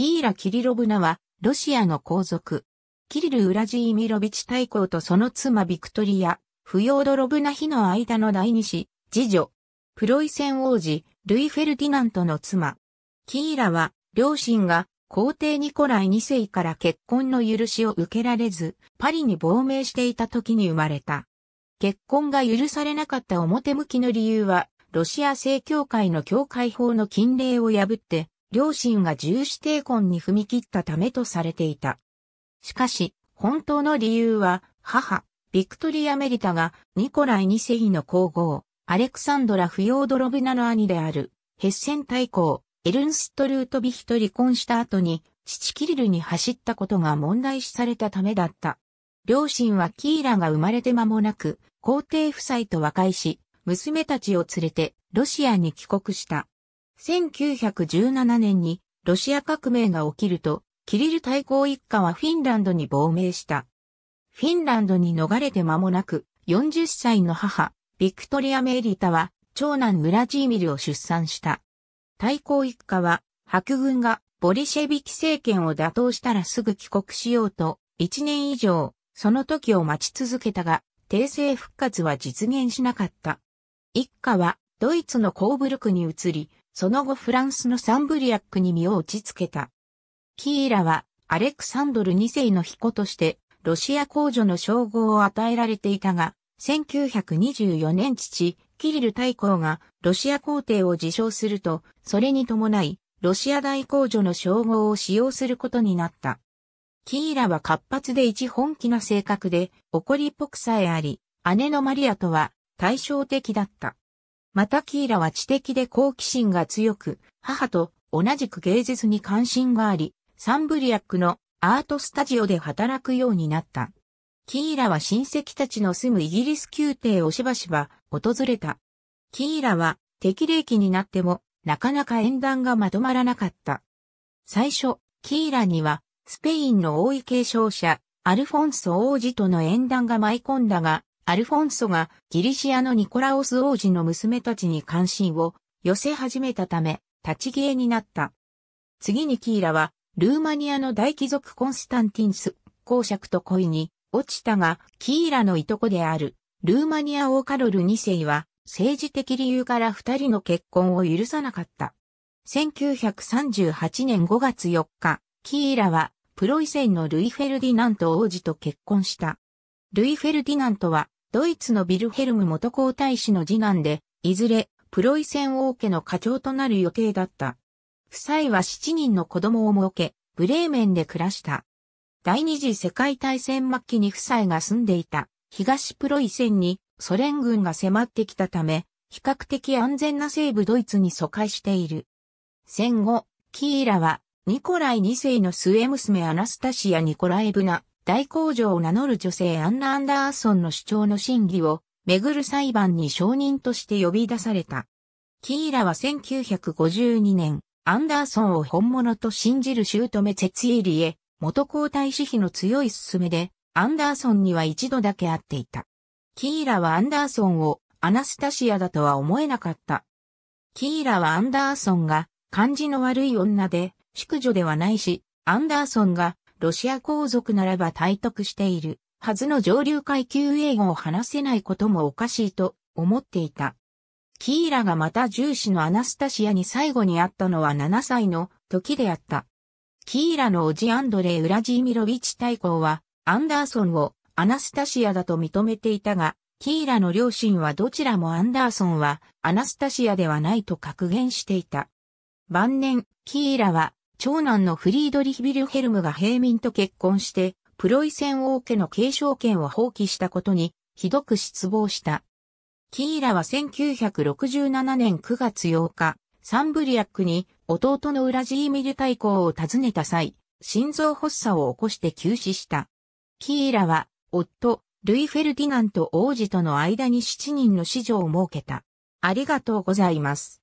キーラ・キリロブナは、ロシアの皇族。キリル・ウラジーミロビチ大公とその妻ビクトリア、フヨードロブナ妃の間の第二子、次女。プロイセン王子、ルイ・フェルディナントの妻。キーラは、両親が、皇帝ニコライ2世から結婚の許しを受けられず、パリに亡命していた時に生まれた。結婚が許されなかった表向きの理由は、ロシア正教会の教会法の禁令を破って、両親が重視抵抗婚に踏み切ったためとされていた。しかし、本当の理由は、母、ビクトリア・メリタが、ニコライ二世の皇后、アレクサンドラ・フヨードロブナの兄である、ヘッセン大公、エルンスト・ルートビヒと離婚した後に、父キリルに走ったことが問題視されたためだった。両親はキーラが生まれて間もなく、皇帝夫妻と和解し、娘たちを連れてロシアに帰国した。1917年にロシア革命が起きると、キリル大公一家はフィンランドに亡命した。フィンランドに逃れて間もなく、40歳の母、ビクトリア・メーリタは、長男ウラジーミルを出産した。大公一家は、白軍がボリシェビキ政権を打倒したらすぐ帰国しようと、1年以上、その時を待ち続けたが、帝政復活は実現しなかった。一家は、ドイツのコーブルクに移り、その後フランスのサンブリアックに身を打ち着けた。キーラはアレクサンドル2世の彦としてロシア公女の称号を与えられていたが、1924年父、キリル大公がロシア皇帝を自称すると、それに伴い、ロシア大公女の称号を使用することになった。キーラは活発で一本気な性格で、怒りっぽくさえあり、姉のマリアとは対照的だった。またキーラは知的で好奇心が強く、母と同じく芸術に関心があり、サンブリアックのアートスタジオで働くようになった。キーラは親戚たちの住むイギリス宮廷をしばしば訪れた。キーラは適齢期になってもなかなか縁談がまとまらなかった。最初、キーラにはスペインの王位継承者アルフォンソ王子との縁談が舞い込んだが、アルフォンソがギリシアのニコラオス王子の娘たちに関心を寄せ始めたため、立ち消えになった。次にキーラは、ルーマニアの大貴族コンスタンティンス、公爵と恋に落ちたが、キーラのいとこである、ルーマニア王カロル2世は、政治的理由から二人の結婚を許さなかった。1938年5月4日、キーラは、プロイセンのルイ・フェルディナント王子と結婚した。ルイ・フェルディナントは、ドイツのビルヘルム元皇太子の次男で、いずれ、プロイセン王家の課長となる予定だった。夫妻は7人の子供を設け、ブレーメンで暮らした。第二次世界大戦末期に夫妻が住んでいた東プロイセンにソ連軍が迫ってきたため、比較的安全な西部ドイツに疎開している。戦後、キーラはニコライ2世の末娘アナスタシア・ニコライブナ大工場を名乗る女性アンナ・アンダーソンの主張の真偽をめぐる裁判に証人として呼び出された。キーラは1952年、アンダーソンを本物と信じる姑ツェツィーリへ、元皇太子妃の強い勧めで、アンダーソンには一度だけ会っていた。キーラはアンダーソンをアナスタシアだとは思えなかった。キーラはアンダーソンが感じの悪い女で、淑女ではないし、アンダーソンがロシア皇族ならば体得しているはずの上流階級英語を話せないこともおかしいと思っていた。キーラがまた重視のアナスタシアに最後に会ったのは7歳の時であった。キーラのおじアンドレイ・ウラジーミロビッチ大公は、アンダーソンをアナスタシアだと認めていたが、キーラの両親はどちらもアンダーソンはアナスタシアではないと格言していた。晩年、キーラは長男のフリードリヒ・ビルヘルムが平民と結婚して、プロイセン王家の継承権を放棄したことに、ひどく失望した。キーラは1967年9月8日、サンブリアックに弟のウラジーミル大公を訪ねた際、心臓発作を起こして急死した。キーラは、夫、ルイ・フェルディナント王子との間に7人の子女を設けた。ありがとうございます。